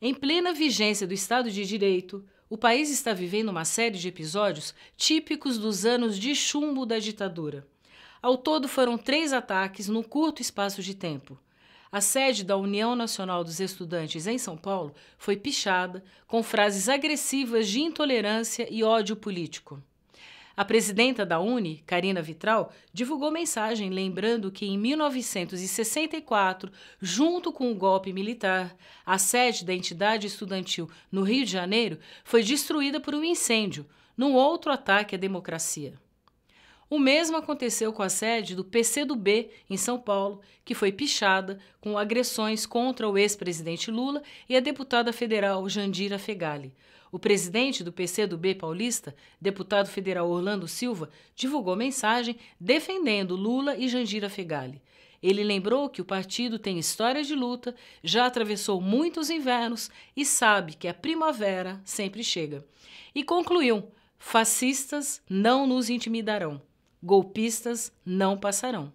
Em plena vigência do Estado de Direito, o país está vivendo uma série de episódios típicos dos anos de chumbo da ditadura. Ao todo, foram três ataques no curto espaço de tempo. A sede da União Nacional dos Estudantes em São Paulo foi pichada com frases agressivas de intolerância e ódio político. A presidenta da Uni, Karina Vitral, divulgou mensagem lembrando que em 1964, junto com o golpe militar, a sede da entidade estudantil no Rio de Janeiro foi destruída por um incêndio, num outro ataque à democracia. O mesmo aconteceu com a sede do PCdoB em São Paulo, que foi pichada com agressões contra o ex-presidente Lula e a deputada federal Jandira Fegali. O presidente do PCdoB paulista, deputado federal Orlando Silva, divulgou mensagem defendendo Lula e Jandira Fegali. Ele lembrou que o partido tem história de luta, já atravessou muitos invernos e sabe que a primavera sempre chega. E concluiu: fascistas não nos intimidarão, golpistas não passarão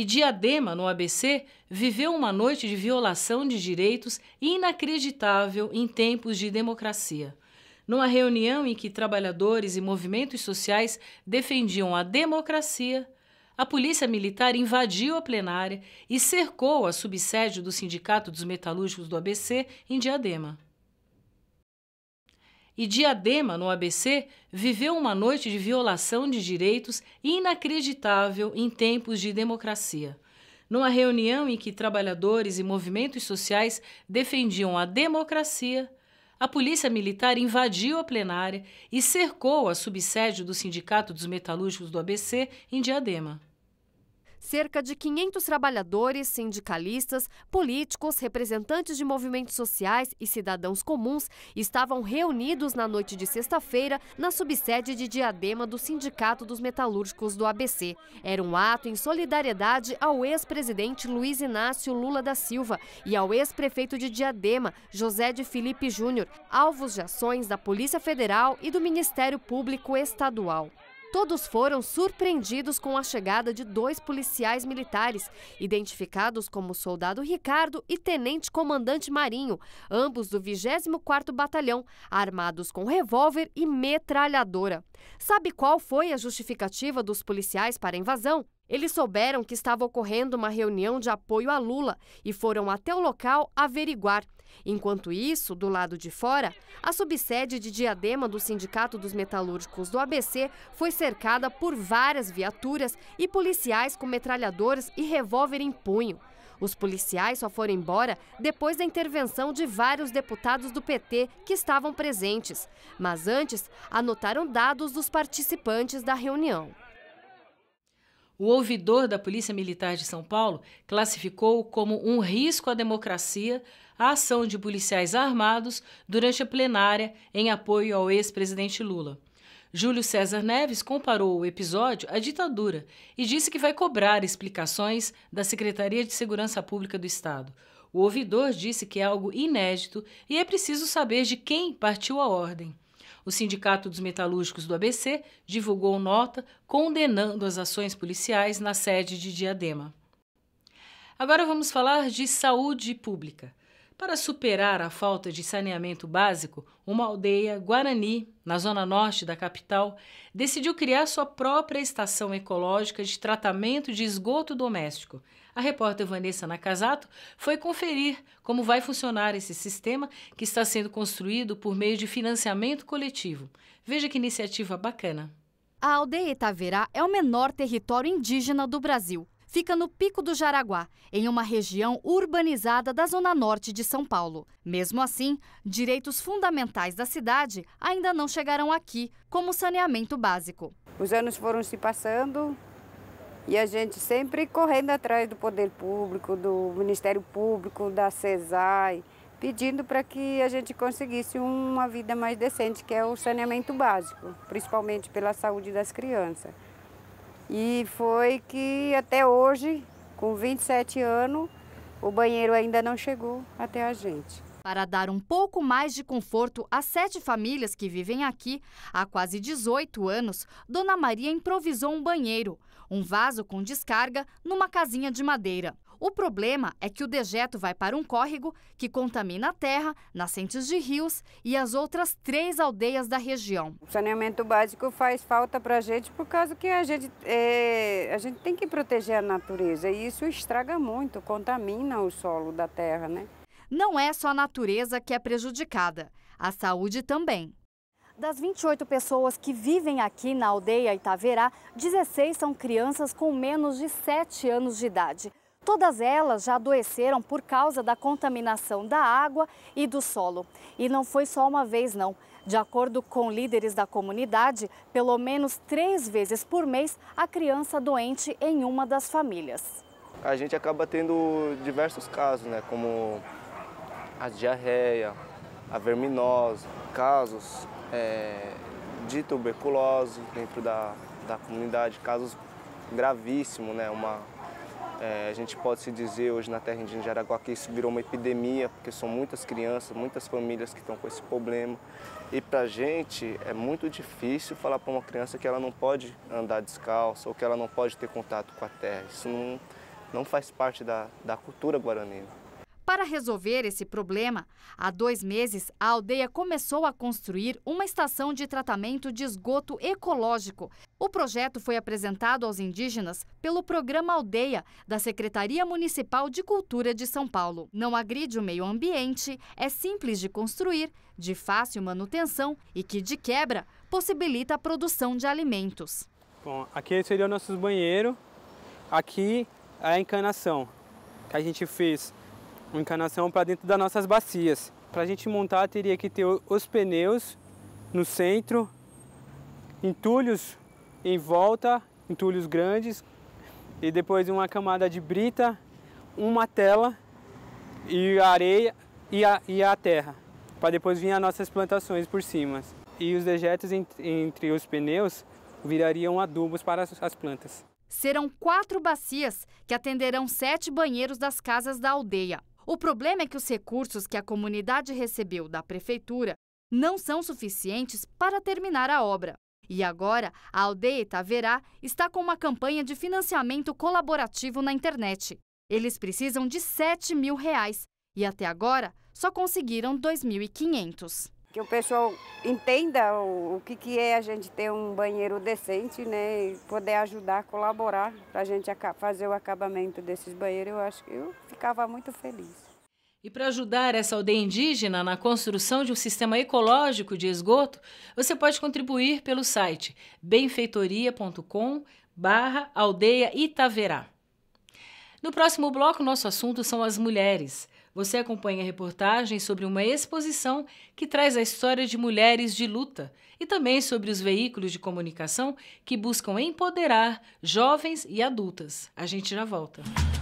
e Diadema, no ABC, viveu uma noite de violação de direitos inacreditável em tempos de democracia. Numa reunião em que trabalhadores e movimentos sociais defendiam a democracia, a polícia militar invadiu a plenária e cercou a subsede do Sindicato dos Metalúrgicos do ABC em Diadema e Diadema, no ABC, viveu uma noite de violação de direitos inacreditável em tempos de democracia. Numa reunião em que trabalhadores e movimentos sociais defendiam a democracia, a polícia militar invadiu a plenária e cercou a subsídio do Sindicato dos Metalúrgicos do ABC em Diadema. Cerca de 500 trabalhadores, sindicalistas, políticos, representantes de movimentos sociais e cidadãos comuns estavam reunidos na noite de sexta-feira na subsede de Diadema do Sindicato dos Metalúrgicos do ABC. Era um ato em solidariedade ao ex-presidente Luiz Inácio Lula da Silva e ao ex-prefeito de Diadema, José de Felipe Júnior, alvos de ações da Polícia Federal e do Ministério Público Estadual. Todos foram surpreendidos com a chegada de dois policiais militares, identificados como soldado Ricardo e tenente comandante Marinho, ambos do 24º Batalhão, armados com revólver e metralhadora. Sabe qual foi a justificativa dos policiais para a invasão? Eles souberam que estava ocorrendo uma reunião de apoio a Lula e foram até o local averiguar. Enquanto isso, do lado de fora, a subsede de Diadema do Sindicato dos Metalúrgicos do ABC foi cercada por várias viaturas e policiais com metralhadoras e revólver em punho. Os policiais só foram embora depois da intervenção de vários deputados do PT que estavam presentes. Mas antes, anotaram dados dos participantes da reunião o ouvidor da Polícia Militar de São Paulo classificou como um risco à democracia a ação de policiais armados durante a plenária em apoio ao ex-presidente Lula. Júlio César Neves comparou o episódio à ditadura e disse que vai cobrar explicações da Secretaria de Segurança Pública do Estado. O ouvidor disse que é algo inédito e é preciso saber de quem partiu a ordem. O Sindicato dos Metalúrgicos do ABC divulgou nota condenando as ações policiais na sede de Diadema. Agora vamos falar de saúde pública para superar a falta de saneamento básico, uma aldeia guarani, na zona norte da capital, decidiu criar sua própria estação ecológica de tratamento de esgoto doméstico. A repórter Vanessa Nakazato foi conferir como vai funcionar esse sistema que está sendo construído por meio de financiamento coletivo. Veja que iniciativa bacana. A aldeia Itaverá é o menor território indígena do Brasil fica no Pico do Jaraguá, em uma região urbanizada da zona norte de São Paulo. Mesmo assim, direitos fundamentais da cidade ainda não chegaram aqui, como saneamento básico. Os anos foram se passando e a gente sempre correndo atrás do poder público, do Ministério Público, da CESAI, pedindo para que a gente conseguisse uma vida mais decente, que é o saneamento básico, principalmente pela saúde das crianças. E foi que até hoje, com 27 anos, o banheiro ainda não chegou até a gente. Para dar um pouco mais de conforto às sete famílias que vivem aqui, há quase 18 anos, Dona Maria improvisou um banheiro, um vaso com descarga numa casinha de madeira. O problema é que o dejeto vai para um córrego que contamina a terra, nascentes de rios e as outras três aldeias da região. O saneamento básico faz falta para a gente por causa que a gente, é, a gente tem que proteger a natureza e isso estraga muito, contamina o solo da terra, né? Não é só a natureza que é prejudicada, a saúde também. Das 28 pessoas que vivem aqui na aldeia Itaverá, 16 são crianças com menos de 7 anos de idade. Todas elas já adoeceram por causa da contaminação da água e do solo. E não foi só uma vez, não. De acordo com líderes da comunidade, pelo menos três vezes por mês a criança doente em uma das famílias. A gente acaba tendo diversos casos, né? Como a diarreia, a verminose, casos é, de tuberculose dentro da, da comunidade, casos gravíssimos, né? Uma, é, a gente pode se dizer hoje na terra indígena de Jaraguá que isso virou uma epidemia, porque são muitas crianças, muitas famílias que estão com esse problema. E para a gente é muito difícil falar para uma criança que ela não pode andar descalça ou que ela não pode ter contato com a terra. Isso não, não faz parte da, da cultura guaraní. Para resolver esse problema, há dois meses, a aldeia começou a construir uma estação de tratamento de esgoto ecológico. O projeto foi apresentado aos indígenas pelo Programa Aldeia, da Secretaria Municipal de Cultura de São Paulo. Não agride o meio ambiente, é simples de construir, de fácil manutenção e que, de quebra, possibilita a produção de alimentos. Bom, aqui seria o nosso banheiro, aqui é a encanação, que a gente fez uma encanação para dentro das nossas bacias. Para a gente montar, teria que ter os pneus no centro, entulhos em volta, entulhos grandes, e depois uma camada de brita, uma tela e a areia e a, e a terra, para depois vir as nossas plantações por cima. E os dejetos entre os pneus virariam adubos para as plantas. Serão quatro bacias que atenderão sete banheiros das casas da aldeia. O problema é que os recursos que a comunidade recebeu da prefeitura não são suficientes para terminar a obra. E agora, a aldeia Itaverá está com uma campanha de financiamento colaborativo na internet. Eles precisam de 7 mil reais e até agora só conseguiram 2.500 que o pessoal entenda o, o que, que é a gente ter um banheiro decente, né? E poder ajudar, colaborar para a gente fazer o acabamento desses banheiros, eu acho que eu ficava muito feliz. E para ajudar essa aldeia indígena na construção de um sistema ecológico de esgoto, você pode contribuir pelo site benfeitoria.com barra aldeia Itaverá. No próximo bloco, nosso assunto são as mulheres você acompanha a reportagem sobre uma exposição que traz a história de mulheres de luta e também sobre os veículos de comunicação que buscam empoderar jovens e adultas. A gente já volta.